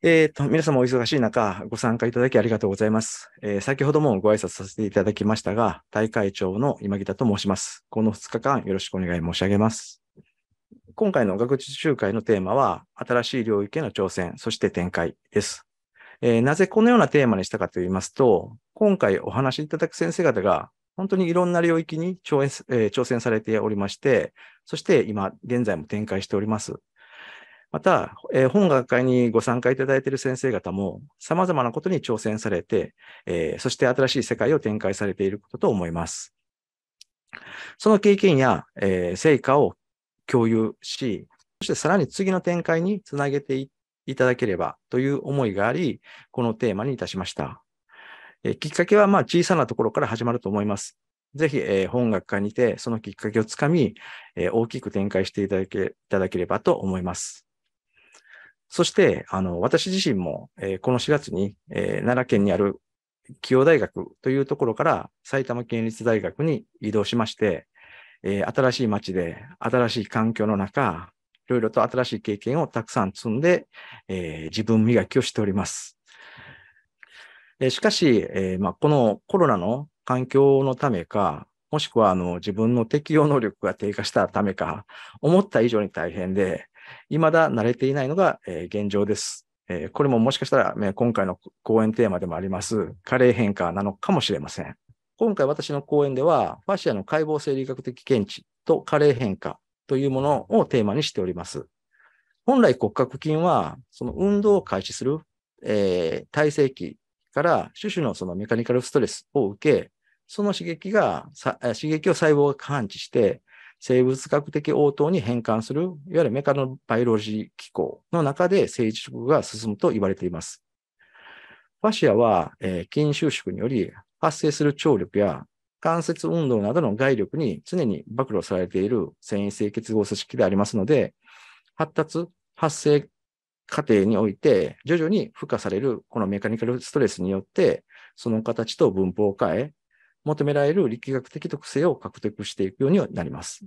えっ、ー、と、皆様お忙しい中、ご参加いただきありがとうございます。えー、先ほどもご挨拶させていただきましたが、大会長の今北と申します。この2日間、よろしくお願い申し上げます。今回の学術集会のテーマは、新しい領域への挑戦、そして展開です。えー、なぜこのようなテーマにしたかと言いますと、今回お話しいただく先生方が、本当にいろんな領域に挑,、え挑戦されておりまして、そして今現在も展開しております。また、えー、本学会にご参加いただいている先生方も、様々なことに挑戦されて、えー、そして新しい世界を展開されていることと思います。その経験や、えー、成果を共有し、そしてさらに次の展開につなげていただければという思いがあり、このテーマにいたしました。えきっかけはまあ小さなところから始まると思います。ぜひ、えー、本学科にてそのきっかけをつかみ、えー、大きく展開していただけいただければと思います。そして、あの、私自身も、えー、この4月に、えー、奈良県にある清大学というところから埼玉県立大学に移動しまして、えー、新しい町で、新しい環境の中、いろいろと新しい経験をたくさん積んで、えー、自分磨きをしております。えー、しかし、えーまあ、このコロナの環境のためか、もしくはあの自分の適応能力が低下したためか、思った以上に大変で、未だ慣れていないのが、え現状です。えこれももしかしたら、ね、今回の講演テーマでもあります、加齢変化なのかもしれません。今回私の講演では、ファシアの解剖生理学的検知と加齢変化というものをテーマにしております。本来骨格筋は、その運動を開始する、えー、体制期から種々のそのメカニカルストレスを受け、その刺激が、刺激を細胞が感知して、生物学的応答に変換する、いわゆるメカノバイロジー機構の中で成熟が進むと言われています。ファシアは、えー、筋収縮により発生する張力や関節運動などの外力に常に暴露されている繊維性結合組織でありますので、発達、発生過程において徐々に付加されるこのメカニカルストレスによって、その形と分布を変え、求められる力学的特性を獲得していくようになります。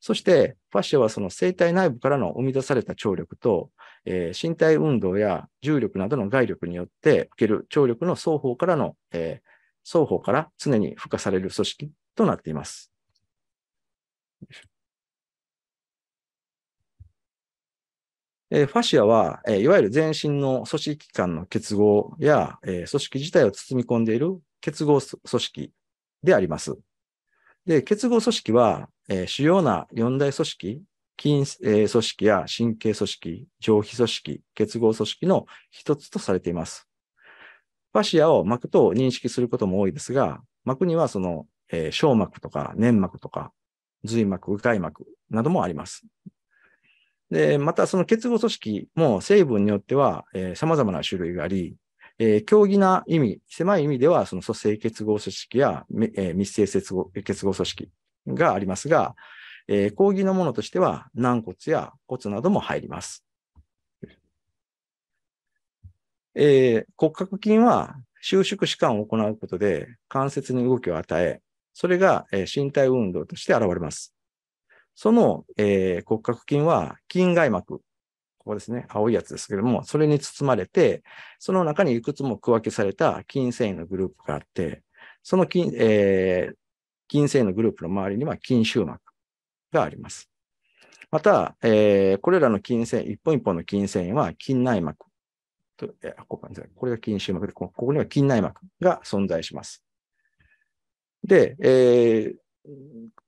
そして、ファッションはその生体内部からの生み出された張力と、えー、身体運動や重力などの外力によって受ける張力の双方からの、えー、双方から常に付加される組織となっています。えファシアは、えいわゆる全身の組織機関の結合や、え組織自体を包み込んでいる結合組織であります。で、結合組織は、え主要な四大組織、筋、え組織や神経組織、上皮組織、結合組織の一つとされています。ファシアを膜と認識することも多いですが、膜にはその、えー、小膜とか粘膜とか、髄膜、外膜などもあります。で、またその結合組織も成分によっては、えー、様々な種類があり、えー、競技な意味、狭い意味では、その組成結合組織や、えー、密性結合結合組織がありますが、えー、講義のものとしては、軟骨や骨なども入ります。えー、骨格筋は収縮弛緩を行うことで関節に動きを与え、それが、えー、身体運動として現れます。その、えー、骨格筋は筋外膜、ここですね、青いやつですけども、それに包まれて、その中にいくつも区分けされた筋繊維のグループがあって、その筋、えー、筋繊維のグループの周りには筋終膜があります。また、えー、これらの筋繊維、一本一本の筋繊維は筋内膜と、えこここれが筋終膜でこ、ここには筋内膜が存在します。で、えー、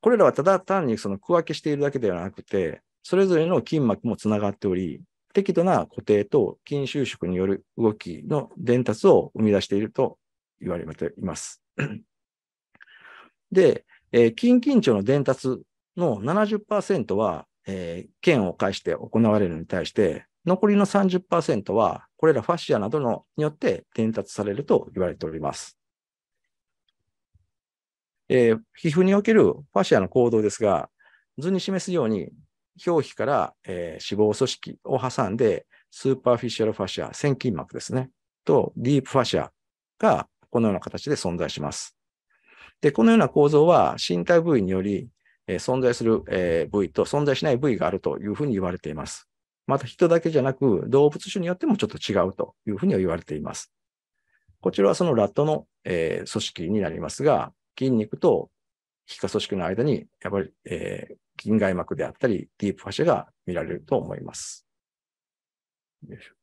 これらはただ単にその区分けしているだけではなくて、それぞれの筋膜もつながっており、適度な固定と筋収縮による動きの伝達を生み出していると言われています。で、えー、筋緊張の伝達の70%は、えー、腱を介して行われるのに対して、残りの30%は、これらファシアなどのによって伝達されると言われております。えー、皮膚におけるファシアの行動ですが、図に示すように、表皮から、えー、脂肪組織を挟んで、スーパーフィシャルファシア、千筋膜ですね、とディープファシアがこのような形で存在します。で、このような構造は身体部位により、えー、存在する、えー、部位と存在しない部位があるというふうに言われています。また人だけじゃなく動物種によってもちょっと違うというふうには言われています。こちらはそのラットの、えー、組織になりますが、筋肉と皮下組織の間に、やっぱり、えー、銀外膜であったり、ディープファシャが見られると思います。よいしょ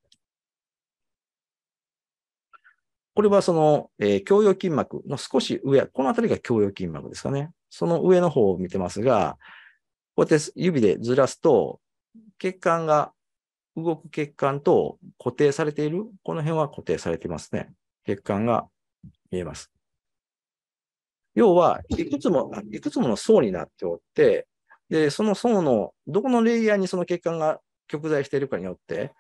これはその、えー、胸筋膜の少し上、このあたりが共用筋膜ですかね。その上の方を見てますが、こうやって指でずらすと、血管が、動く血管と固定されている、この辺は固定されていますね。血管が見えます。要は、いくつも、いくつもの層になっておって、で、その層の、どこのレイヤーにその血管が極在しているかによって、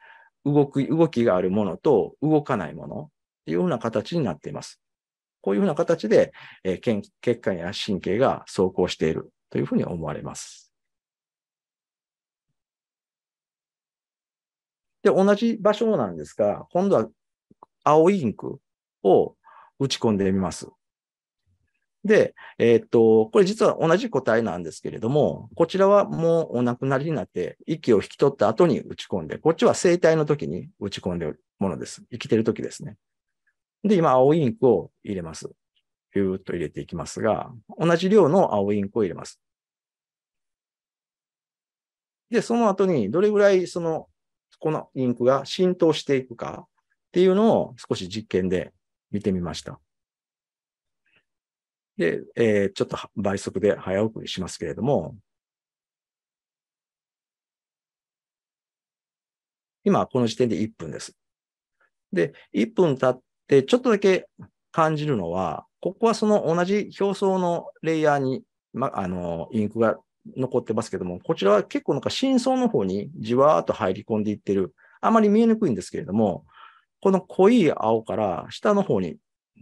動く、動きがあるものと動かないものっていうような形になっています。こういうふうな形で、えー、血管や神経が走行しているというふうに思われます。で、同じ場所なんですが、今度は青いインクを打ち込んでみます。で、えー、っと、これ実は同じ個体なんですけれども、こちらはもうお亡くなりになって、息を引き取った後に打ち込んで、こっちは生体の時に打ち込んでるものです。生きてる時ですね。で、今、青インクを入れます。ピューッと入れていきますが、同じ量の青インクを入れます。で、その後にどれぐらいその、このインクが浸透していくかっていうのを少し実験で見てみました。で、えー、ちょっと倍速で早送りしますけれども、今、この時点で1分です。で、1分経って、ちょっとだけ感じるのは、ここはその同じ表層のレイヤーに、ま、あの、インクが残ってますけども、こちらは結構なんか深層の方にじわーっと入り込んでいってる。あまり見えにくいんですけれども、この濃い青から下の方に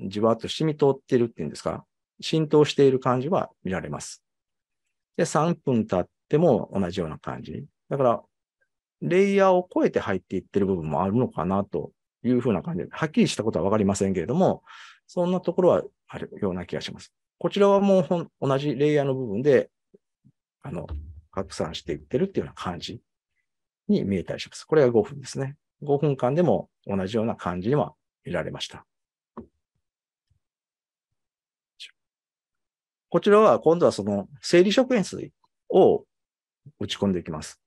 じわーっと染み通ってるっていうんですか。浸透している感じは見られます。で、3分経っても同じような感じ。だから、レイヤーを超えて入っていってる部分もあるのかなというふうな感じで、はっきりしたことはわかりませんけれども、そんなところはあるような気がします。こちらはもう同じレイヤーの部分で、あの、拡散していってるっていうような感じに見えたりします。これが5分ですね。5分間でも同じような感じには見られました。こちらは今度はその生理食塩水を打ち込んでいきます。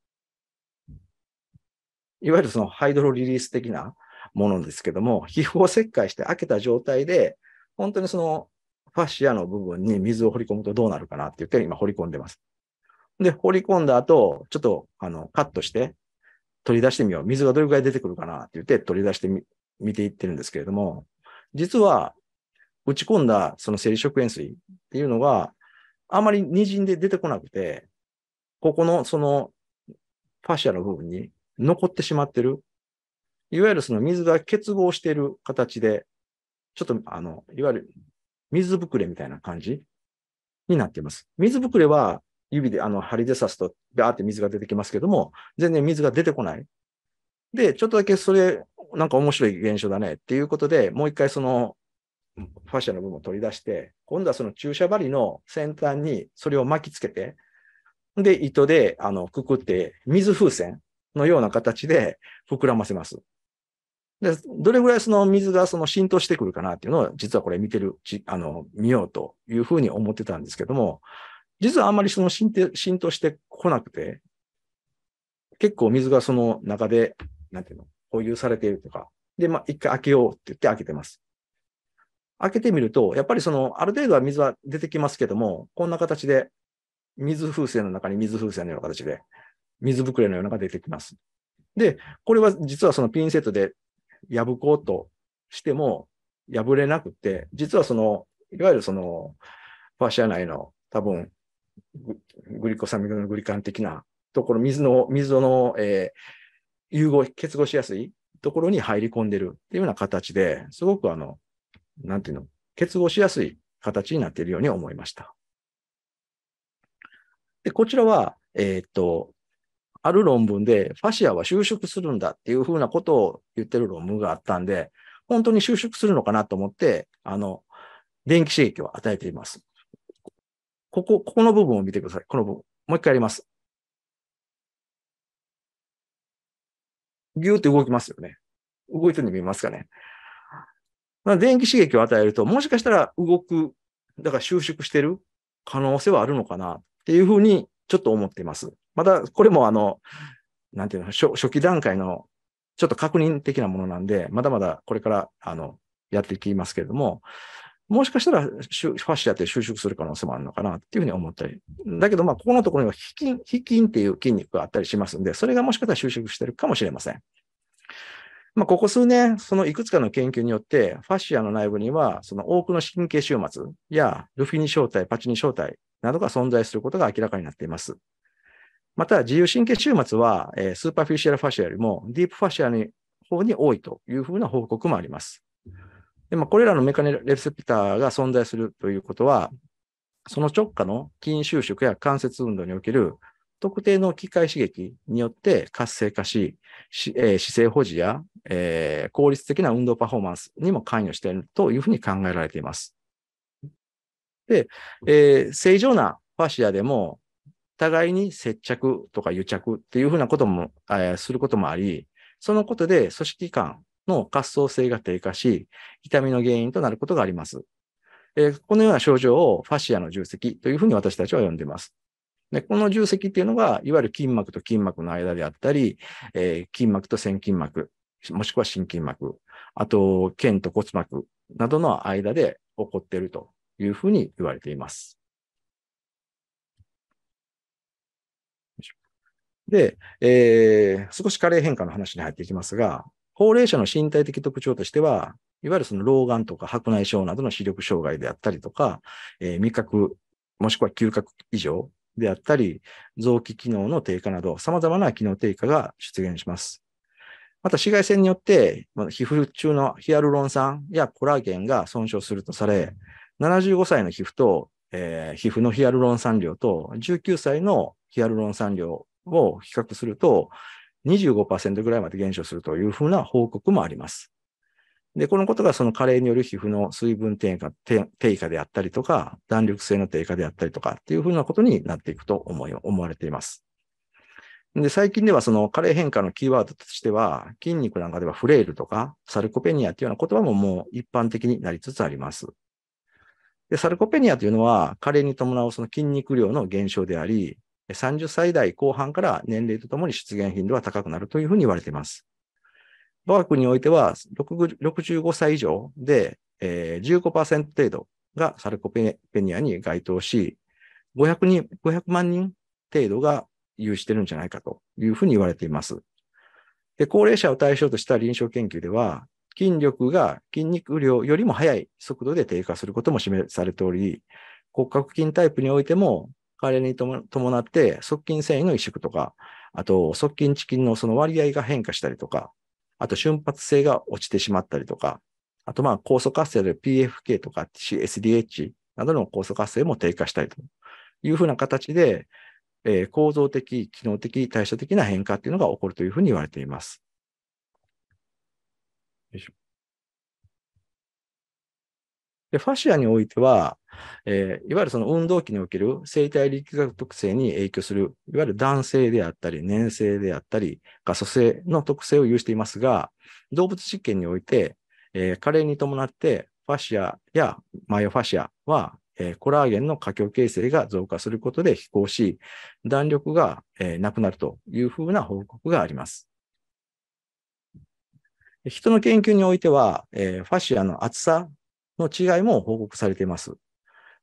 いわゆるそのハイドロリリース的なものですけども、皮膚を切開して開けた状態で、本当にそのファシアの部分に水を掘り込むとどうなるかなって言って今掘り込んでます。で、掘り込んだ後、ちょっとあのカットして取り出してみよう。水がどれくらい出てくるかなって言って取り出してみ見ていってるんですけれども、実は打ち込んだその生理食塩水っていうのが、あまり滲んで出てこなくて、ここのそのファシアの部分に残ってしまってる。いわゆるその水が結合している形で、ちょっとあの、いわゆる水ぶくれみたいな感じになっています。水ぶくれは指であの針で刺すとバーって水が出てきますけども、全然水が出てこない。で、ちょっとだけそれ、なんか面白い現象だねっていうことで、もう一回そのファシャの部分を取り出して、今度はその注射針の先端にそれを巻きつけて、で、糸で、あの、くくって、水風船のような形で膨らませます。で、どれぐらいその水がその浸透してくるかなっていうのを、実はこれ見てる、あの、見ようというふうに思ってたんですけども、実はあんまりその浸透してこなくて、結構水がその中で、なんていうの、保有されているとか、で、まあ、一回開けようって言って開けてます。開けてみると、やっぱりその、ある程度は水は出てきますけども、こんな形で、水風船の中に水風船のような形で、水ぶくれのようなのが出てきます。で、これは実はそのピンセットで破こうとしても破れなくて、実はその、いわゆるその、ファシア内の多分グリコサミグのグリカン的なところ、水の、水の、えー、融合、結合しやすいところに入り込んでるっていうような形で、すごくあの、なんていうの、結合しやすい形になっているように思いました。で、こちらは、えー、っと、ある論文で、ファシアは収縮するんだっていうふうなことを言ってる論文があったんで、本当に収縮するのかなと思って、あの、電気刺激を与えています。ここ、ここの部分を見てください。この部分。もう一回やります。ギューって動きますよね。動いてるの見えますかね。電気刺激を与えると、もしかしたら動く、だから収縮してる可能性はあるのかなっていうふうにちょっと思っています。また、これもあの、なんていうの初、初期段階のちょっと確認的なものなんで、まだまだこれから、あの、やっていきますけれども、もしかしたら、ファッシャやって収縮する可能性もあるのかなっていうふうに思ったり。だけど、まあ、ここのところには、ん、筋、き筋っていう筋肉があったりしますんで、それがもしかしたら収縮してるかもしれません。まあ、ここ数年、そのいくつかの研究によって、ファシアの内部には、その多くの神経終末やルフィニ小体、パチニ小体などが存在することが明らかになっています。また、自由神経終末は、えスーパーフィシャルファシアよりもディープファシアの方に多いというふうな報告もあります。でまあ、これらのメカニレセプターが存在するということは、その直下の筋収縮や関節運動における特定の機械刺激によって活性化し、えー、姿勢保持や、えー、効率的な運動パフォーマンスにも関与しているというふうに考えられています。で、えー、正常なファシアでも、互いに接着とか癒着っていうふうなことも、えー、することもあり、そのことで組織間の活動性が低下し、痛みの原因となることがあります。えー、このような症状をファシアの重積というふうに私たちは呼んでいます。で、この重積っていうのが、いわゆる筋膜と筋膜の間であったり、えー、筋膜と線筋膜、もしくは心筋膜、あと、腱と骨膜などの間で起こっているというふうに言われています。で、えー、少し加齢変化の話に入っていきますが、高齢者の身体的特徴としては、いわゆるその老眼とか白内障などの視力障害であったりとか、えー、味覚、もしくは嗅覚異常であったり、臓器機能の低下など、様々な機能低下が出現します。また紫外線によって、皮膚中のヒアルロン酸やコラーゲンが損傷するとされ、75歳の皮膚と、えー、皮膚のヒアルロン酸量と19歳のヒアルロン酸量を比較すると25%ぐらいまで減少するというふうな報告もあります。で、このことがその加齢による皮膚の水分低下低下であったりとか、弾力性の低下であったりとかっていうふうなことになっていくと思い思われています。で、最近ではその加齢変化のキーワードとしては、筋肉なんかではフレイルとかサルコペニアっていうような言葉ももう一般的になりつつあります。で、サルコペニアというのは、加齢に伴うその筋肉量の減少であり、30歳代後半から年齢とともに出現頻度は高くなるというふうに言われています。我が国においては、65歳以上で、えー、15%程度がサルコペニアに該当し、500, 人500万人程度が有してるんじゃないかというふうに言われています。で高齢者を対象とした臨床研究では、筋力が筋肉量よりも速い速度で低下することも示されており、骨格筋タイプにおいても、加齢に伴って側筋繊維の萎縮とか、あと側筋キンのその割合が変化したりとか、あと瞬発性が落ちてしまったりとか、あとまあ酵素活性で PFK とか CSDH などの酵素活性も低下したりというふうな形で、えー、構造的、機能的、代謝的な変化っていうのが起こるというふうに言われています。よいしょ。で、ファシアにおいては、えー、いわゆるその運動器における生体力学特性に影響する、いわゆる男性であったり、粘性であったり、画素性の特性を有していますが、動物実験において、えー、加齢に伴ってファシアやマヨファシアは、えー、コラーゲンの過強形成が増加することで飛行し、弾力が、えー、なくなるというふうな報告があります。人の研究においては、えー、ファシアの厚さの違いも報告されています。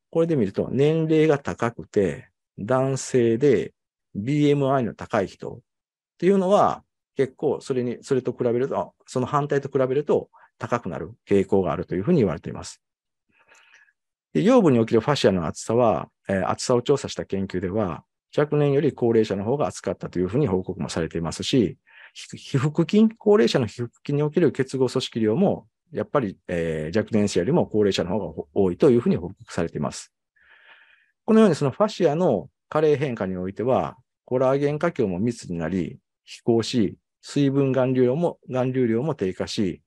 これで見ると、年齢が高くて、男性で BMI の高い人っていうのは、結構それに、それと比べると、その反対と比べると高くなる傾向があるというふうに言われています。で腰部におけるファシアの厚さは、えー、厚さを調査した研究では、若年より高齢者の方が厚かったというふうに報告もされていますし、皮膚筋、高齢者の皮膚筋における結合組織量もやっぱり、えー、若年者よりも高齢者の方が多いというふうに報告されています。このようにそのファシアの加齢変化においては、コラーゲン化強も密になり、飛行し、水分含流量も、含流量も低下し、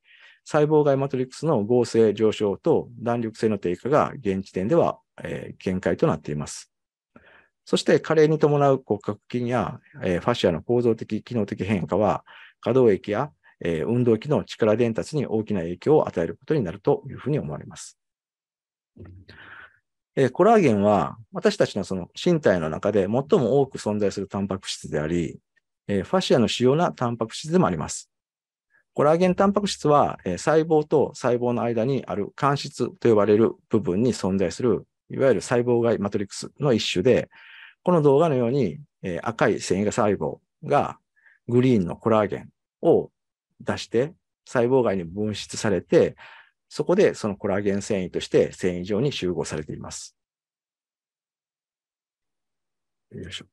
細胞外マトリックスの合成上昇と弾力性の低下が現時点では、えー、限界となっています。そして、加齢に伴う骨格筋や、えー、ファシアの構造的、機能的変化は、可動域やえー、運動器の力伝達に大きな影響を与えることになるというふうに思われます。えー、コラーゲンは私たちのその身体の中で最も多く存在するタンパク質であり、えー、ファシアの主要なタンパク質でもあります。コラーゲンタンパク質は、えー、細胞と細胞の間にある間質と呼ばれる部分に存在する、いわゆる細胞外マトリックスの一種で、この動画のように、えー、赤い繊維が細胞がグリーンのコラーゲンを出して、細胞外に分出されて、そこでそのコラーゲン繊維として繊維上に集合されています。よいしょ。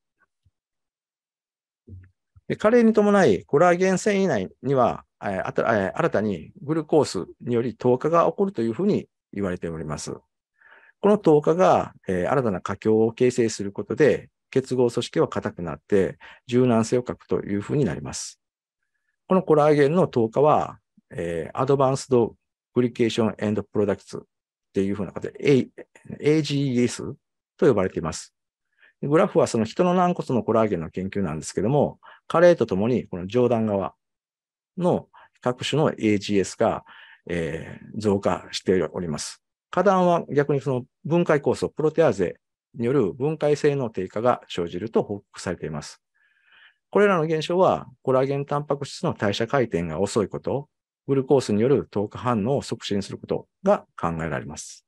で加齢に伴い、コラーゲン繊維内には、えあたえ新たにグルコースにより糖化が起こるというふうに言われております。この糖化が、え新たな佳境を形成することで、結合組織は硬くなって柔軟性を欠くというふうになります。このコラーゲンの10日は、えー、アドバンスドグリケーションエンドプロダクツっていうふうな形で、A、AGES と呼ばれています。グラフはその人の軟骨のコラーゲンの研究なんですけども、加齢とともにこの上段側の各種の AGS が、えー、増加しております。下段は逆にその分解酵素、プロテアーゼによる分解性の低下が生じると報告されています。これらの現象は、コラーゲンタンパク質の代謝回転が遅いこと、グルコースによる糖化反応を促進することが考えられます。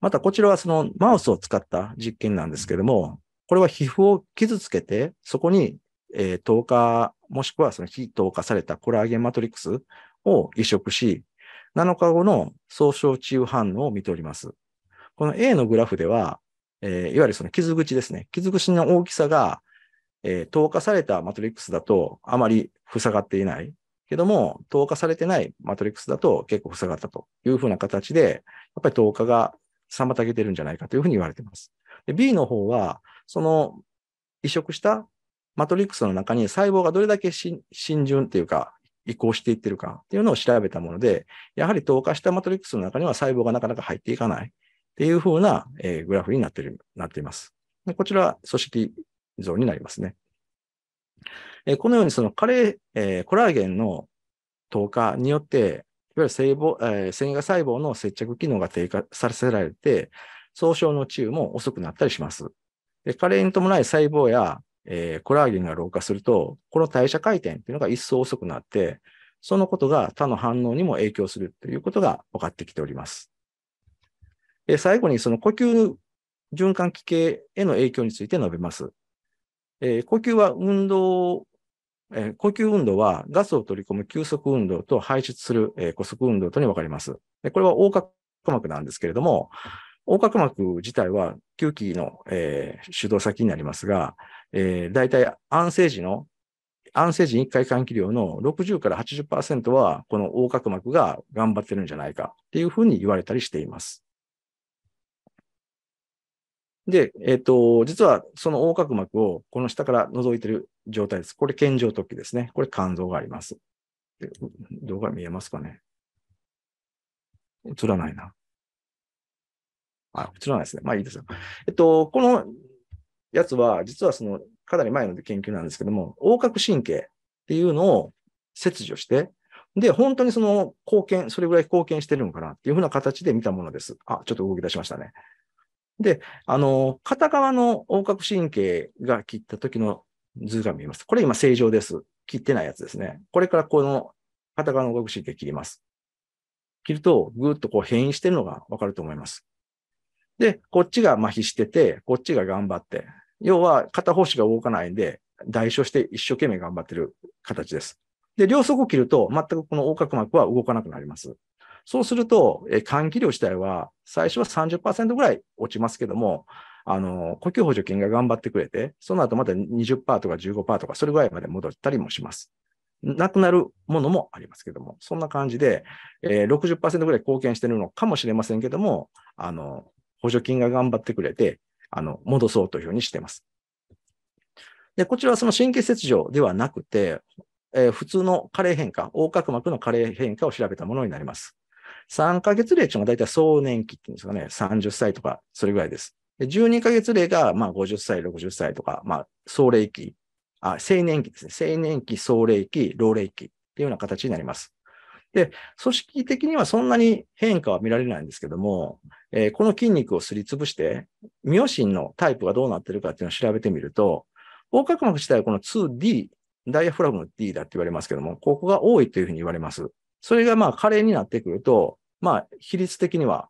また、こちらはそのマウスを使った実験なんですけれども、これは皮膚を傷つけて、そこに、えー、糖化、もしくはその非糖化されたコラーゲンマトリックスを移植し、7日後の総症治癒反応を見ております。この A のグラフでは、えー、いわゆるその傷口ですね。傷口の大きさが、えー、透過されたマトリックスだとあまり塞がっていない。けども、透過されてないマトリックスだと結構塞がったというふうな形で、やっぱり透過が妨げてるんじゃないかというふうに言われています。で B の方は、その移植したマトリックスの中に細胞がどれだけ浸潤っていうか、移行していってるかっていうのを調べたもので、やはり透過したマトリックスの中には細胞がなかなか入っていかない。っていうふうな、えー、グラフになってる、なっています。でこちらは組織像になりますね。えー、このようにその加齢、えー、コラーゲンの透過によって、いわゆる細胞、えー、繊維が細胞の接着機能が低下させられて、総称の治癒も遅くなったりします。で加齢に伴い細胞や、えー、コラーゲンが老化すると、この代謝回転っていうのが一層遅くなって、そのことが他の反応にも影響するということが分かってきております。え最後にその呼吸循環器系への影響について述べます。え呼吸は運動、え呼吸運動はガスを取り込む休息運動と排出する、えー、呼吸運動とに分かります。でこれは横隔膜なんですけれども、横隔膜自体は吸気の、えー、主導先になりますが、えー、大体安静時の、安静時一1回換気量の60から80%は、この横隔膜が頑張ってるんじゃないかっていうふうに言われたりしています。で、えっ、ー、と、実はその横隔膜をこの下から覗いてる状態です。これ、健常突起ですね。これ、肝臓があります。動画見えますかね映らないな。あ、映らないですね。まあいいですよ。えっと、このやつは、実はその、かなり前の研究なんですけども、横隔神経っていうのを切除して、で、本当にその貢献、それぐらい貢献してるのかなっていうふうな形で見たものです。あ、ちょっと動き出しましたね。で、あの、片側の横隔神経が切った時の図が見えます。これ今正常です。切ってないやつですね。これからこの片側の横隔神経切ります。切ると、ぐーっとこう変異してるのがわかると思います。で、こっちが麻痺してて、こっちが頑張って。要は、片方しか動かないんで、代償して一生懸命頑張ってる形です。で、両側を切ると、全くこの横隔膜は動かなくなります。そうすると、えー、換気量自体は最初は30%ぐらい落ちますけども、あの、呼吸補助金が頑張ってくれて、その後また20%とか15%とか、それぐらいまで戻ったりもします。なくなるものもありますけども、そんな感じで、えー、60%ぐらい貢献してるのかもしれませんけども、あの、補助金が頑張ってくれて、あの、戻そうというふうにしてます。で、こちらはその神経切除ではなくて、えー、普通の加齢変化、横隔膜の加齢変化を調べたものになります。3ヶ月っというのが大体壮年期っていうんですかね、30歳とか、それぐらいです。で12ヶ月例が、まあ、50歳、60歳とか、まあ、壮齢期、あ、青年期ですね。青年期、壮齢期、老齢期っていうような形になります。で、組織的にはそんなに変化は見られないんですけども、えー、この筋肉をすりつぶして、ミオシンのタイプがどうなってるかっていうのを調べてみると、横隔膜自体はこの 2D、ダイヤフラグの D だって言われますけども、ここが多いというふうに言われます。それがまあ、加齢になってくると、まあ、比率的には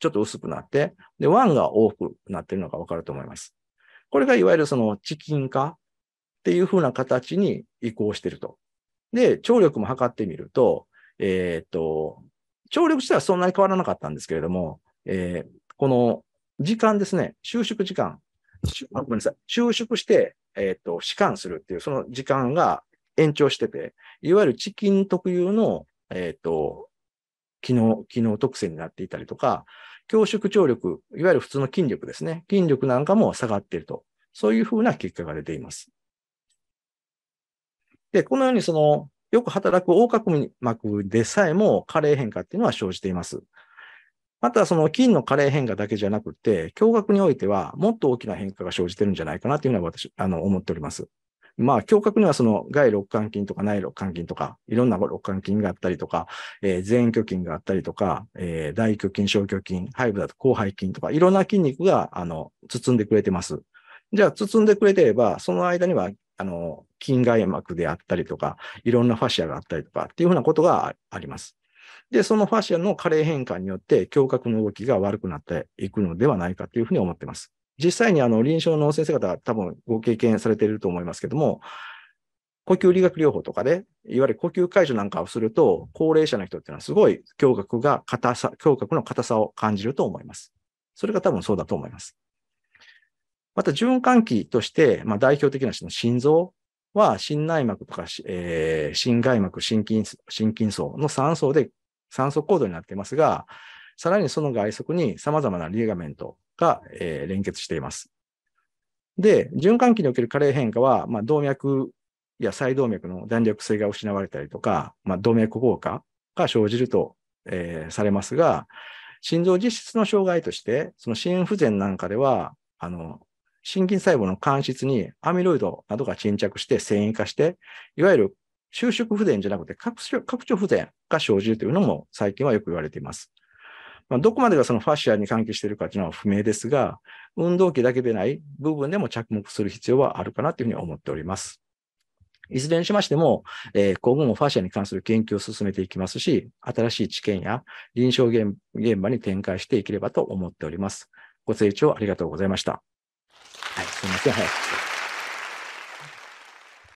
ちょっと薄くなって、で、ワンが多くなってるのがわかると思います。これがいわゆるそのチキン化っていうふうな形に移行してると。で、聴力も測ってみると、えー、っと、聴力自体はそんなに変わらなかったんですけれども、えー、この時間ですね、収縮時間、ごめんなさい、収縮して、えー、っと、弛緩するっていう、その時間が延長してて、いわゆるチキン特有のえっ、ー、と、機能、機能特性になっていたりとか、強縮張力、いわゆる普通の筋力ですね。筋力なんかも下がっていると。そういうふうな結果が出ています。で、このようにその、よく働く横隔膜でさえも加齢変化っていうのは生じています。またその筋の加齢変化だけじゃなくて、胸郭においてはもっと大きな変化が生じてるんじゃないかなというのは私、あの、思っております。まあ、胸郭にはその外肋間筋とか内肋間筋とか、いろんな肋間筋があったりとか、えー、前鋸筋があったりとか、えー、大胸筋、小胸筋、背部だと広背筋とか、いろんな筋肉が、あの、包んでくれてます。じゃあ、包んでくれてれば、その間には、あの、筋外膜であったりとか、いろんなファシアがあったりとかっていうふうなことがあります。で、そのファシアの加齢変化によって、胸郭の動きが悪くなっていくのではないかというふうに思っています。実際にあの臨床の先生方、多分ご経験されていると思いますけども、呼吸理学療法とかで、いわゆる呼吸解除なんかをすると、高齢者の人っていうのはすごい胸郭が硬さ、胸郭の硬さを感じると思います。それが多分そうだと思います。また循環器として、まあ、代表的な人の心臓は心内膜とか、えー、心外膜、心筋、心筋層の3層で、3層構造になっていますが、さらにその外側に様々なリガメントが、えー、連結しています。で、循環器における加齢変化は、まあ、動脈や再動脈の弾力性が失われたりとか、まあ、動脈硬化が生じると、えー、されますが、心臓実質の障害として、その心不全なんかでは、あの、心筋細胞の間質にアミロイドなどが沈着して繊維化して、いわゆる収縮不全じゃなくて拡張不全が生じるというのも最近はよく言われています。まあ、どこまでがそのファシアに関係しているかというのは不明ですが、運動器だけでない部分でも着目する必要はあるかなというふうに思っております。いずれにしましても、えー、今後もファシアに関する研究を進めていきますし、新しい知見や臨床現場に展開していければと思っております。ご清聴ありがとうございました。はい、すみません。はい